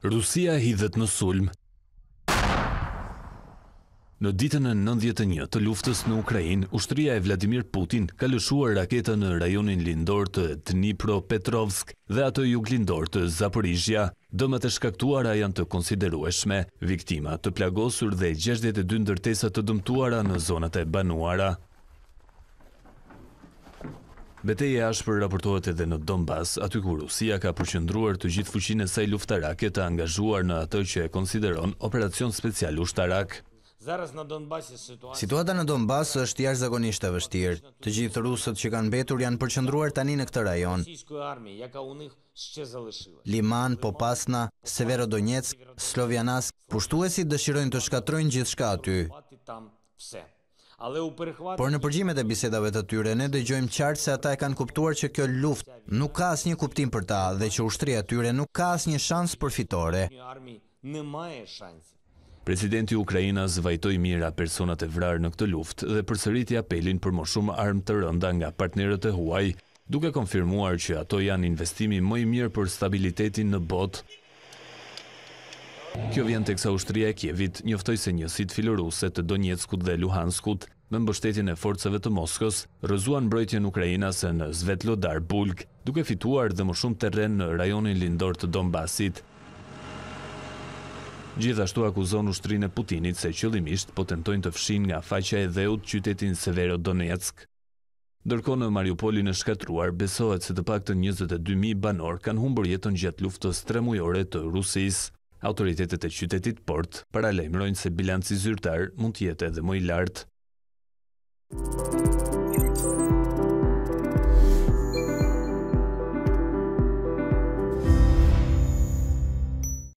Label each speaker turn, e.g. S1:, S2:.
S1: Rusia hidhet në sulm. Në ditën e 91 të luftës në Ukrajin, ushtria e Vladimir Putin ka lëshuar raketa në rajonin lindor të Dnipro Petrovsk dhe atë jug lindor të Zaporizhja. Dëmët e shkaktuara janë të konsiderueshme, viktima të plagosur dhe 62 ndërtesa të dëmtuara në zonat e banuara. Beteje ashpër raportohet edhe në Donbass, aty ku Rusia ka përqëndruar të gjithë fuqinë e saj luftarake të angazhuar në atë që e konsideron operacion special ushtarak.
S2: Situata në Donbass është jashtë zagonisht e vështirë. Të gjithë rusët që kanë betur janë përqëndruar tani në këtë rajon. Liman, Popasna, Severodonetsk, Slovjanask, pushtuesit dëshirojnë të shkatrojnë gjithë shka aty.
S1: Por në
S2: përgjimet e bisedave të tyre, ne dëgjojmë qartë se ata e kanë kuptuar që kjo luft nuk ka asë një kuptim për ta dhe që ushtria tyre nuk ka asë një shansë për fitore.
S1: Presidenti Ukrajinas vajtoj mira personat e vrarë në këtë luft dhe përsëriti apelin për më shumë armë të rënda nga partnerët e huaj, duke konfirmuar që ato janë investimi mëj mirë për stabilitetin në botë Kjo vjen tek sa ushtria e Kjevit njoftoj se njësit filoruse të Donetskut dhe Luhanskut me mbështetjen e forcëve të Moskës rëzuan mbrojtjen se në Svetlodar Bulg, duke fituar dhe më shumë terren në rajonin lindor të Donbasit. Gjithashtu akuzon ushtrinë e Putinit se qëllimisht po tentojnë të fshin nga faqja e dheut qytetin Severodonetsk. Dërko në Mariupolin e shkatruar, besohet se të pak të 22.000 banor kanë humbër jetën gjatë luftës tremujore të Rusis autoritetet e qytetit port paralemrojnë se bilanci zyrtar mund të jetë edhe më i lartë. Thank you.